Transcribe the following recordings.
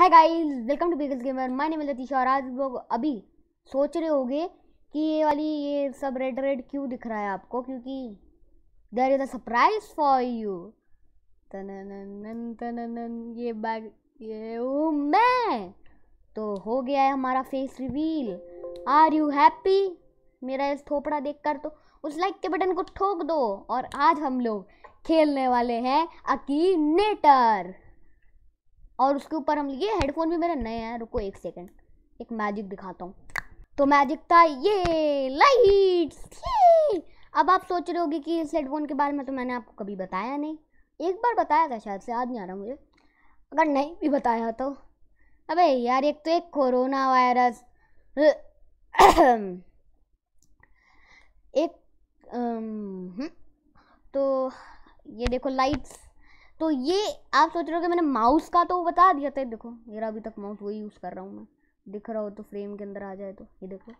Hi guys welcome to Beagles Gamer my name Latisha और आज लोग अभी सोच रहे होंगे कि ये वाली ये सब रेड रेड क्यों दिख रहा है आपको क्योंकि there is a surprise for you तनन तनन ये बैग ये ओ मैं तो हो गया है हमारा face reveal are you happy मेरा इस थोपड़ा देखकर तो उस लाइक के बटन को ठोक दो और आज हम लोग खेलने वाले हैं अकीनेटर और उसके ऊपर हम ये हेडफोन भी मेरे नए हैं रुको एक सेकेंड एक मैजिक दिखाता हूँ तो मैजिक था ये लाइट्स अब आप सोच रहे होगे कि इस हेडफोन के बारे में तो मैंने आपको कभी बताया नहीं एक बार बताया था शायद से याद नहीं आ रहा मुझे अगर नहीं भी बताया तो अबे यार एक तो एक कोरोना वायरस एक हम्म, तो ये देखो लाइट्स तो ये आप सोच रहे हो कि मैंने माउस का तो बता दिया था देखो मेरा अभी तक माउस वही यूज़ कर रहा हूँ मैं दिख रहा हो तो फ्रेम के अंदर आ जाए तो ये देखो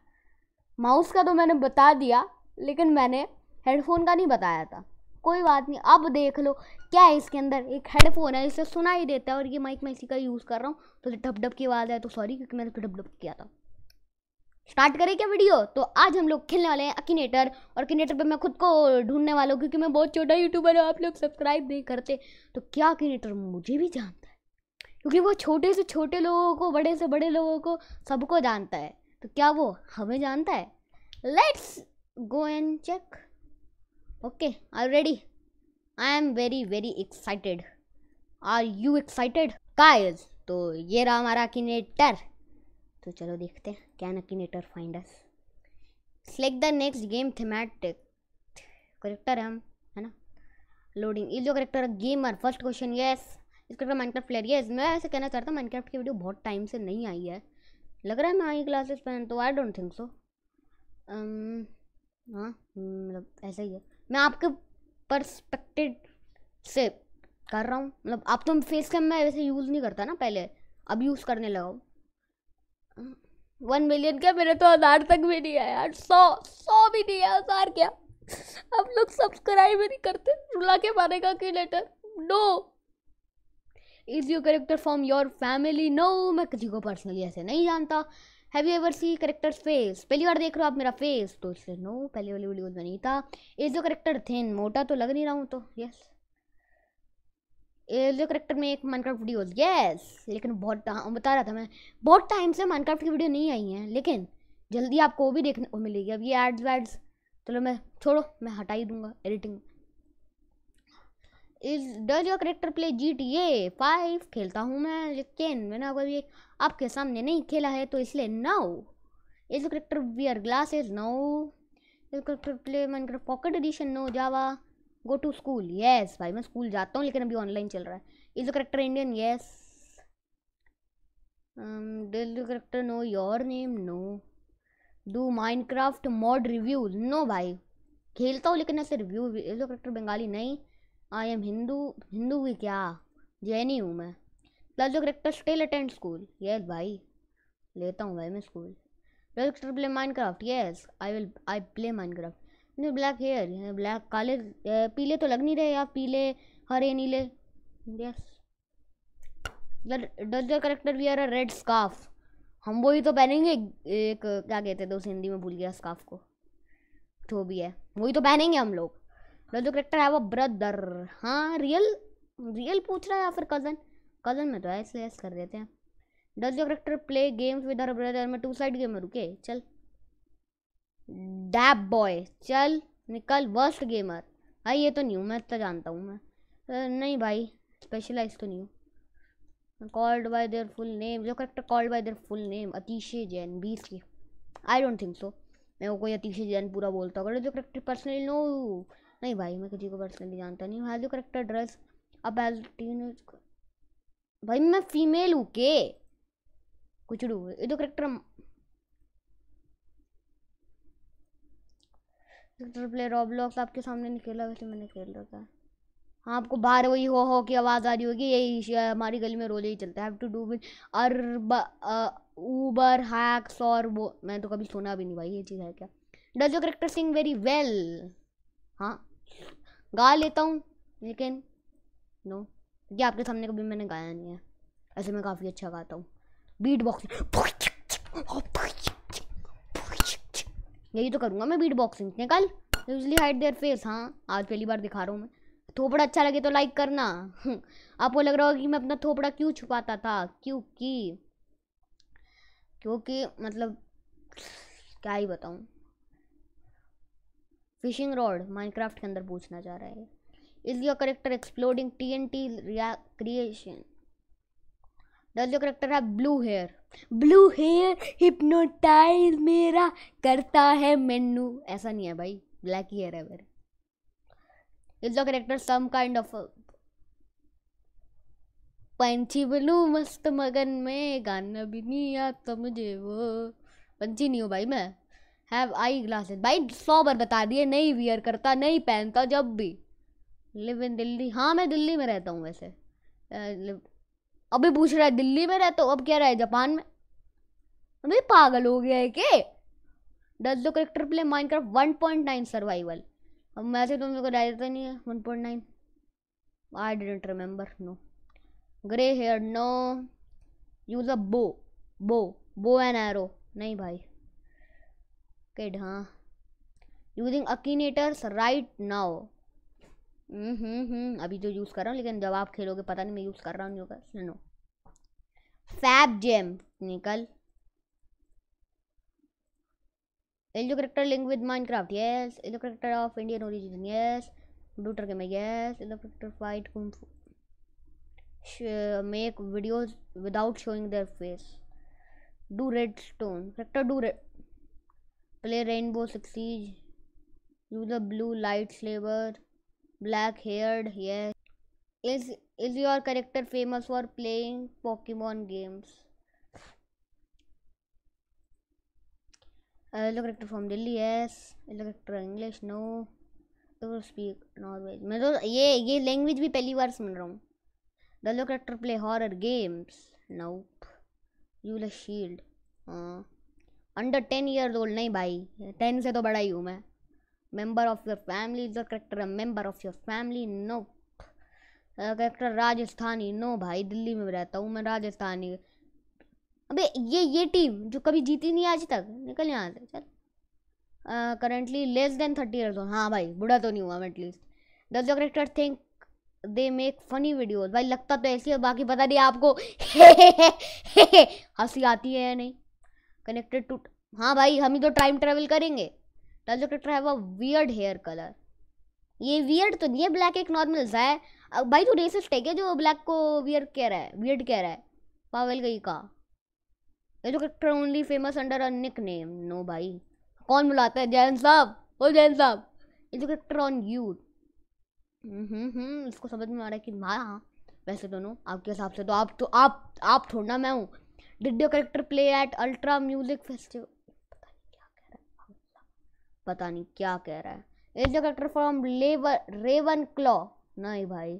माउस का तो मैंने बता दिया लेकिन मैंने हेडफोन का नहीं बताया था कोई बात नहीं अब देख लो क्या है इसके अंदर एक हेडफोन है इसे सुना ही देता है और ये माइक मैं इसी का यूज़ कर रहा हूँ तो डब डब की आवाज़ आए तो सॉरी क्योंकि मैंने ढप डब डब किया था स्टार्ट करें क्या वीडियो तो आज हम लोग खेलने वाले हैं अकिनेटर और अकिनेटर पे मैं खुद को ढूंढने वाला हूँ क्योंकि मैं बहुत छोटा यूट्यूबर हूँ आप लोग सब्सक्राइब नहीं करते तो क्या अकिनेटर मुझे भी जानता है क्योंकि वो छोटे से छोटे लोगों को बड़े से बड़े लोगों को सबको जानता है तो क्या वो हमें जानता है let's go and check okay I ready I am very very excited are you excited का तो ये रहा हमारा किनेटर तो चलो देखते हैं can Akinator find us select the next game thematic character है हम है ना लोडिंग इज जो character gamer first question yes इसका करेक्टर माइनक्राफ्ट प्लेयर यस मैं ऐसे कहना चाहता हूँ माइनक्राफ्ट की वीडियो बहुत टाइम से नहीं आई है लग रहा है मैं आई क्लासेस पहन तो आई डोंट थिंक सो हाँ मतलब ऐसा ही है मैं आपके परस्पेक्टिव से कर रहा हूँ मतलब आप तो फेस कैम मैं वैसे यूज़ नहीं करता ना पहले अब यूज़ करने लगा वन मिलियन क्या मेरे तो हज़ार तक भी नहीं आया यार सौ सौ भी नहीं आया हज़ार क्या अब लोग सब्सक्राइब ही नहीं करते रुला के मारेगा क्यों later no is you character from your family no मैं किसी को पर्सनली ऐसे नहीं जानता have you ever see character face पहली बार देख रहे हो आप मेरा फेस तो इससे नो पहले वाली वीडियोज में नहीं था इज़ यू करेक्टर थिन मोटा तो लग नहीं रहा हूँ तो यस जो करेक्टर में एक माइनक्राफ्ट वीडियो यस लेकिन बहुत बता रहा था मैं बहुत टाइम से माइनक्राफ्ट की वीडियो नहीं आई है लेकिन जल्दी आपको वो भी देखने को मिलेगी अब ये एड्स वैड्स चलो मैं छोड़ो मैं हटा ही दूंगा editing is does your character play G T A five खेलता हूँ मैं लेकिन मैंने अगर ये आपके सामने नहीं खेला है तो इसलिए no is character we are glasses no is character play Minecraft pocket edition no Java go to school yes भाई मैं स्कूल जाता हूँ लेकिन अभी ऑनलाइन चल रहा है is the character Indian yes did character no your name no do Minecraft mod review no भाई खेलता हूँ लेकिन ऐसे review is the character Bengali नहीं आई एम हिंदू हिंदू भी क्या जैनी हूँ मैं plus the character still attend school yes भाई लेता हूँ भाई मैं school play Minecraft yes I will I play mind नहीं ब्लैक हेयर ब्लैक काले पीले तो लग नहीं रहे यार पीले हरे नीले yes does your character we are a red scarf हम वो ही तो पहनेंगे एक क्या कहते हैं दोस्त हिंदी में भूल गया स्काफ को जो भी है वही तो पहनेंगे हम लोग डज करेक्टर है वो ब्रदर हाँ रियल रियल पूछ रहा है या फिर कज़न कज़न में तो ऐसे ऐसे कर देते हैं does your character play games with her brother में टू साइड गेम में रुके चल डैप बॉय चल निकल वर्स्ट गेमर भाई ये तो नहीं हूँ मैं तो जानता हूँ मैं नहीं भाई स्पेशलाइज तो नहीं हूँ called by their full name जो character called by their full name Atishay Jain बीस के आई डोंट थिंक सो मैं वो कोई अतिशय जैन पूरा बोलता हूँ जो करेक्टर पर्सनली नो नहीं भाई मैं किसी को पर्सनली जानता नहीं हूँ you character dress up as teen भाई मैं फीमेल हूँ के कुछ ये तो करेक्टर प्ले रॉबलॉक्स आपके सामने निकला वैसे तो मैंने खेल रखा है हाँ आपको बाहर वही हो हो की आवाज़ आ रही होगी यही हमारी गली में रोज ही चलता है to do with Uber hacks और वो मैं तो कभी सुना भी नहीं भाई ये चीज़ है क्या does your character sing very well हाँ गा लेता हूँ लेकिन नो क्योंकि आपके सामने कभी मैंने गाया नहीं है ऐसे मैं काफ़ी अच्छा गाता हूँ बीट बॉक्सिंग यही तो करूँगा मैं बीट बॉक्सिंग कल यूजली हाइट देयर फेस हाँ आज पहली बार दिखा रहा हूँ मैं थोपड़ा अच्छा लगे तो लाइक करना हम्म, आपको लग रहा होगा कि मैं अपना थोपड़ा क्यों छुपाता था क्योंकि क्योंकि मतलब क्या ही बताऊँ फिशिंग रॉड माइनक्राफ्ट के अंदर पूछना चाह रहा है is your character exploding T N T creation डल जो करेक्टर है blue hair blue hair hypnotize मेरा करता है मेनू ऐसा नहीं है भाई ब्लैक हेयर है मेरे is character some kind of पंछी बोलू मस्त मगन में गाना भी नहीं आता मुझे वो पंछी नहीं हूँ भाई मैं हैव आई ग्लासेस भाई सौ बार बता दिए नहीं वियर करता नहीं पहनता जब भी लिव इन दिल्ली हाँ मैं दिल्ली में रहता हूँ वैसे अभी पूछ रहा है दिल्ली में रहते हो अब क्या रहा है जापान में अभी पागल हो गया है के डज दो character play Minecraft one point nine survival अब वैसे तुम लोग रहता नहीं है one point nine I didn't remember no grey hair no use a bow bow bow and arrow नहीं भाई किड हाँ using Akinators right now hmm, hmm hmm अभी जो यूज़ कर रहा हूँ लेकिन जब आप खेलोगे पता नहीं मैं यूज़ कर रहा हूँ योगा सुनो फैब जेम निकल yellow character link with Minecraft yes yellow character of Indian origin yes computer के मैं yes yellow character fight make videos without showing their face do red stone character do red play rainbow six siege use the blue light flavour black haired ये is is your character famous for playing Pokemon games yellow character from Delhi yes yellow character English no to speak Norway's मैं तो ये ये language भी पहली बार सुन रहा हूँ yellow character play horror games no you लील्ड हाँ अंडर टेन ईयर्स ओल्ड नहीं भाई टेन से तो बड़ा ही हूँ मैं member of your family is the character a member of your family no character Rajasthani no भाई दिल्ली में रहता हूँ मैं राजस्थानी अबे ये ये टीम जो कभी जीती नहीं आज तक निकल यहाँ से चल currently less than thirty years हाँ भाई बुढ़ा तो नहीं हुआ मैं एटलीस्ट दस जो character think they make funny videos भाई लगता तो ऐसी है बाकी पता नहीं आपको हंसी आती है या नहीं कनेक्टेड टू हाँ भाई हम ही तो टाइम ट्रेवल करेंगे that जो करेक्टर है a वियर्ड हेयर कलर ये वियर्ड तो नहीं है ब्लैक एक नॉर्मल सा है अब भाई तू रेसिस्ट है क्या जो ब्लैक को वियर्ड कह रहा है वियर्ड कह रहा है पावेल गई का ये जो character only famous under a nick name no भाई कौन बुलाता है जैन साहब ओ जैन साहब ये जो करेक्टर ऑन यू हम्म इसको समझ में आ रहा है कि हाँ हाँ वैसे दोनों आपके हिसाब से तो आप तो आप आप थोड़ा मैं हूँ did you character play at ultra music festival पता नहीं क्या कह रहा है as the character from Ravenclaw नहीं भाई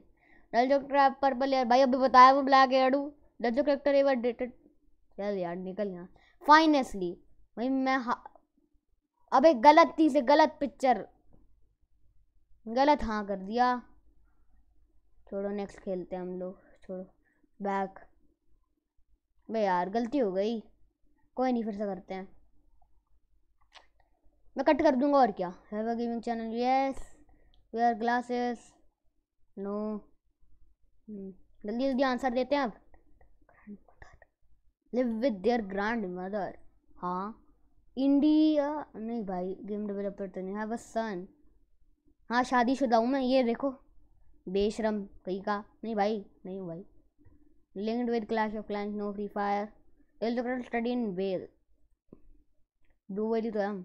डल जो करेक्टर पर्पल यार भाई अभी बताया वो ब्लैक एडू डल जो करेक्टर एवर डेटेड चल यार निकल यहाँ फाइनेसली भाई मैं अबे गलत थी से गलत पिक्चर गलत हाँ कर दिया छोड़ो नेक्स्ट खेलते हैं हम लोग छोड़ो बैक भाई यार गलती हो गई कोई नहीं फिर से करते हैं मैं कट कर दूंगा और क्या have a gaming channel yes wear glasses no जल्दी जल्दी आंसर देते हैं अब live with their grandmother हाँ इंडिया नहीं भाई गेम डेवलपर तो नहीं है बस सन हाँ शादी शुदा हूँ मैं ये देखो बेशरम कहीं का नहीं भाई नहीं हूँ भाई linked with clash of clans no free fire एल स्टडी इन वेल दो वही तो हम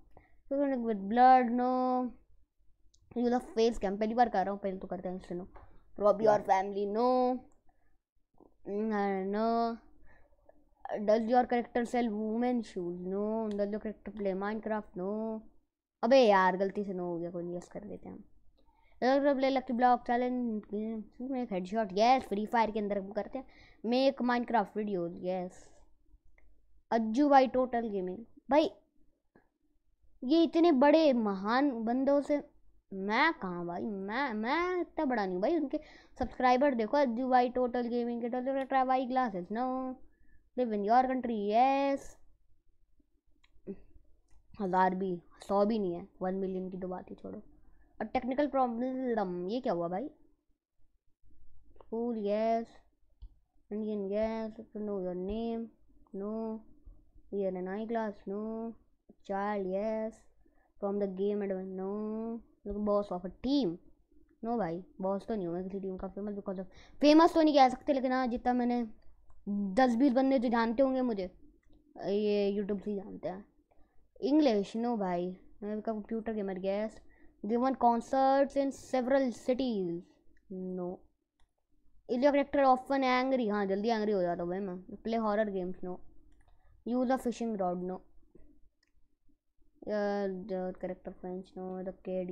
with blood no you love face cam पहली बार कर रहा हूँ पहले तो करते हैं इससे no rob your family no no does your character sell women shoes no does your character play Minecraft no अबे यार गलती से नो हो गया कोई यस कर देते हम लकी ब्लॉक चैलेंज में head shot yes free fire के अंदर हम करते हैं make craft video yes Ajju भाई टोटल गेमिंग भाई ये इतने बड़े महान बंदों से मैं कहाँ भाई मैं मैं इतना बड़ा नहीं भाई उनके सब्सक्राइबर देखो अज्जू भाई टोटल गेमिंग के total try glasses no live in your country yes हज़ार भी सौ भी नहीं है वन मिलियन की तो बात ही छोड़ो और टेक्निकल प्रॉब्लम ये क्या हुआ भाई fool yes Indian yes no your name no ये nine class no child yes from the game advance no look boss of a team no no भाई बॉस तो नहीं हूँ किसी टीम का फेमस बिकॉज ऑफ फेमस तो नहीं कह सकते लेकिन हाँ जितना मैंने दस बीस बंदे जो जानते होंगे मुझे ये यूट्यूब से जानते हैं इंग्लिश नो भाई मैं computer gamer has given concerts in several cities no is your character often angry हाँ जल्दी एंग्री हो जाता हूँ भाई मैं play horror games no use a fishing rod no Uh, the character French no the kid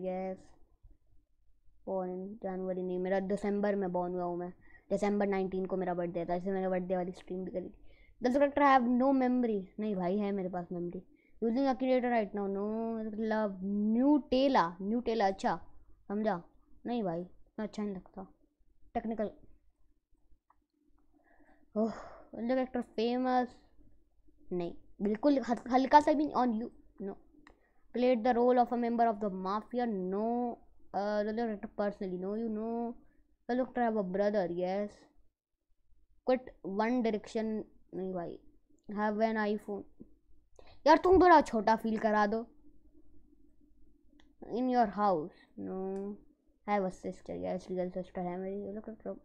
born जनवरी नहीं मेरा दिसंबर में बॉर्न हुआ हूँ मैं दिसंबर नाइनटीन को मेरा बर्थडे था इसलिए मैंने बर्थडे वाली स्ट्रीम भी करी थी the character have no memory नहीं भाई है मेरे पास memory using a right now no love Nutella Nutella अच्छा समझा नहीं भाई इतना अच्छा नहीं लगता technical oh the character famous नहीं बिल्कुल हल्का सा भी on you know played the role of a member of the mafia no uh, the director personally no you know the director have a brother yes quit one direction नहीं भाई have an iPhone यार तुम बड़ा छोटा feel करा दो in your house no have a sister yes legal sister है मेरी लोग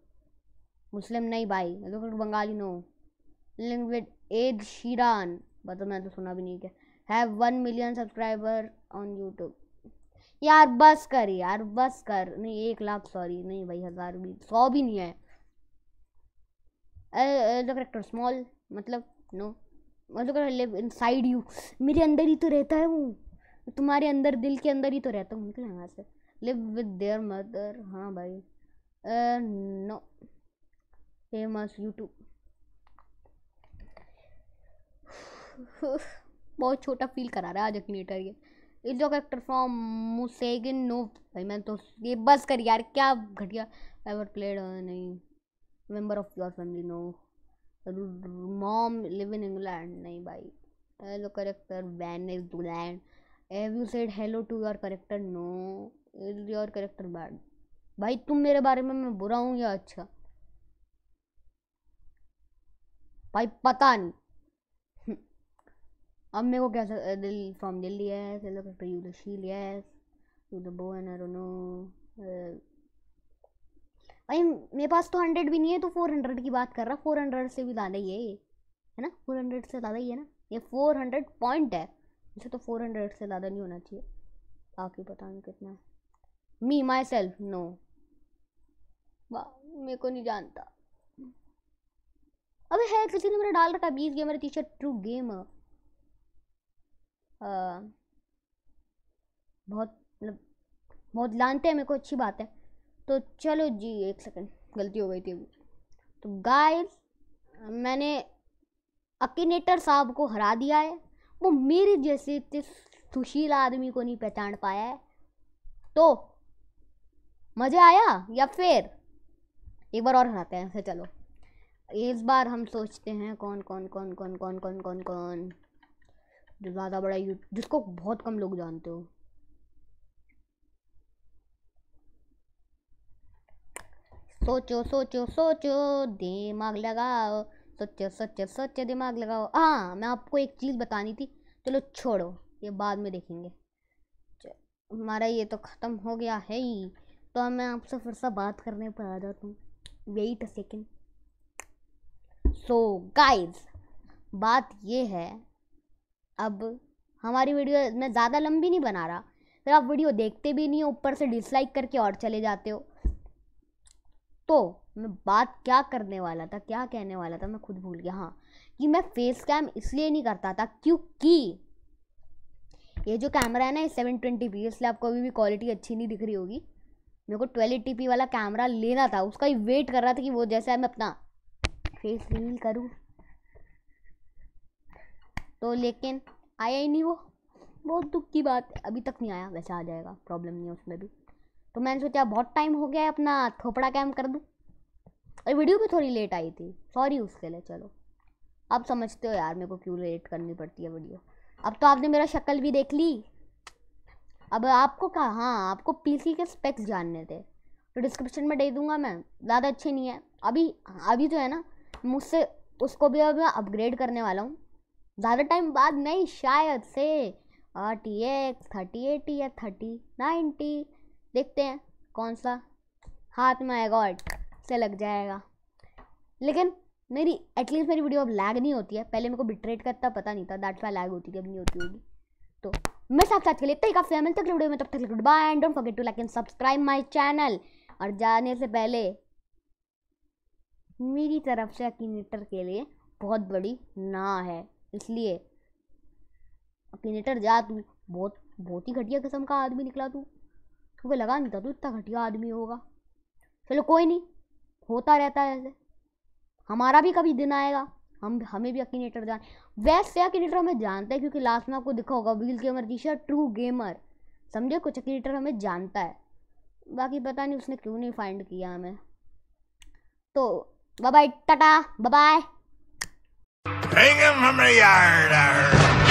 मुस्लिम नहीं भाई लोग Bengali no link with Ed Sheeran बता मैं तो सुना भी नहीं क्या have one million subscriber on YouTube यार बस कर यार बस कर नहीं एक लाख सॉरी नहीं भाई हज़ार भी सौ भी नहीं है द करेक्टर स्मॉल मतलब नो मतलब लिव इन साइड यू मेरे अंदर ही तो रहता है वो तुम्हारे अंदर दिल के अंदर ही तो रहता हूँ निकल यहाँ से लिव विद देयर मदर हाँ भाई नो फेमस यूट्यूब बहुत छोटा फील करा रहा है आज अकिनेटर ये इज द करेक्टर फ्रॉम मुसेगिन नो भाई मैं तो ये बस कर यार क्या घटिया एवर प्लेड नहीं member of your family no mom live in England नहीं भाई हेलो करेक्टर वैन इज दुलैंड have you said hello to your character no is your character bad भाई तुम मेरे बारे में मैं बुरा हूँ या अच्छा भाई पता नहीं अब मेरे को क्या दिल फ्रॉम दिल लिया है से look you the shield yes to the bow and I don't know भाई मेरे पास तो हंड्रेड भी नहीं है तो फोर हंड्रेड की बात कर रहा फोर हंड्रेड से भी ज़्यादा ही है ये है ना फोर हंड्रेड से ज़्यादा ही है ना ये फोर हंड्रेड पॉइंट है इसे तो फोर हंड्रेड से ज़्यादा नहीं होना चाहिए बाकी पता नहीं कितना मी माई सेल्फ नो वाह मेरे को नहीं जानता अबे है किसी ने मेरा डाल रखा बीस gamer T shirt true gamer बहुत मतलब बहुत लानते हैं मेरे को अच्छी बात है तो चलो जी एक सेकंड गलती हो गई थी अभी तो गाइस मैंने अकिनेटर साहब को हरा दिया है वो मेरे जैसे इतने सुशील आदमी को नहीं पहचान पाया है तो मज़ा आया या फिर एक बार और हराते हैं फिर चलो इस बार हम सोचते हैं कौन कौन कौन कौन कौन कौन कौन कौन जो ज़्यादा बड़ा यू जिसको बहुत कम लोग जानते हो सोचो सोचो सोचो दिमाग लगाओ सोचो सोचो सोचो दिमाग लगाओ हाँ मैं आपको एक चीज़ बतानी थी चलो छोड़ो ये बाद में देखेंगे हमारा ये तो ख़त्म हो गया है ही तो मैं आपसे फिर से बात करने पर आ जाता हूँ wait a second so guys बात ये है अब हमारी वीडियो मैं ज़्यादा लंबी नहीं बना रहा फिर आप वीडियो देखते भी नहीं हो ऊपर से डिसलाइक करके और चले जाते हो तो मैं बात क्या करने वाला था क्या कहने वाला था मैं खुद भूल गया हाँ कि मैं फेस कैम इसलिए नहीं करता था क्योंकि ये जो कैमरा है ना ये सेवन ट्वेंटी पी इसलिए आपको अभी भी क्वालिटी अच्छी नहीं दिख रही होगी मेरे को ट्वेल्व एट्टी पी वाला कैमरा लेना था उसका ही वेट कर रहा था कि वो जैसा मैं अपना फेस रील करूँ तो लेकिन आया ही नहीं वो बहुत दुख की बात है अभी तक नहीं आया वैसे आ जाएगा प्रॉब्लम नहीं है उसमें भी तो मैंने सोचा बहुत टाइम हो गया है अपना थोपड़ा कैम कर दूँ और वीडियो भी थोड़ी लेट आई थी सॉरी उसके लिए चलो अब समझते हो यार मेरे को क्यों लेट करनी पड़ती है वीडियो अब तो आपने मेरा शक्ल भी देख ली अब आपको कहा हाँ आपको पी के स्पेक्स जानने थे तो डिस्क्रिप्शन में दे दूंगा मैं ज़्यादा अच्छे नहीं है अभी अभी जो है ना मुझसे उसको भी अब अपग्रेड करने वाला हूँ ज़्यादा टाइम बाद नहीं शायद से टी एक्स थर्टी एटी या थर्टी नाइन्टी देखते हैं कौन सा हाथ में आएगा और से लग जाएगा लेकिन मेरी एटलीस्ट मेरी वीडियो अब लैग नहीं होती है पहले मेरे को बिटरेट का इतना पता नहीं था दैट्स वाई लैग होती थी अब नहीं होती होगी तो मैं साथ के लिए इतना ही मिलते वीडियो में तब तक goodbye and don't forget to like and subscribe my channel और जाने से पहले मेरी तरफ से अकीनेटर के लिए बहुत बड़ी ना है इसलिए क्लीनेटर जा तू बहुत बहुत ही घटिया किस्म का आदमी निकला तू क्योंकि लगा नहीं था तू इतना घटिया आदमी होगा चलो कोई नहीं होता रहता है ऐसे हमारा भी कभी दिन आएगा हम हमें भी अकिनेटर जान वैसे अकिनेटर हमें जानता है क्योंकि लास्ट में आपको दिखा होगा wheel gamer T shirt true gamer समझे कुछ अकिनेटर हमें जानता है बाकी पता नहीं उसने क्यों नहीं फाइंड किया हमें तो bye ta ta bye Hang him from the yard.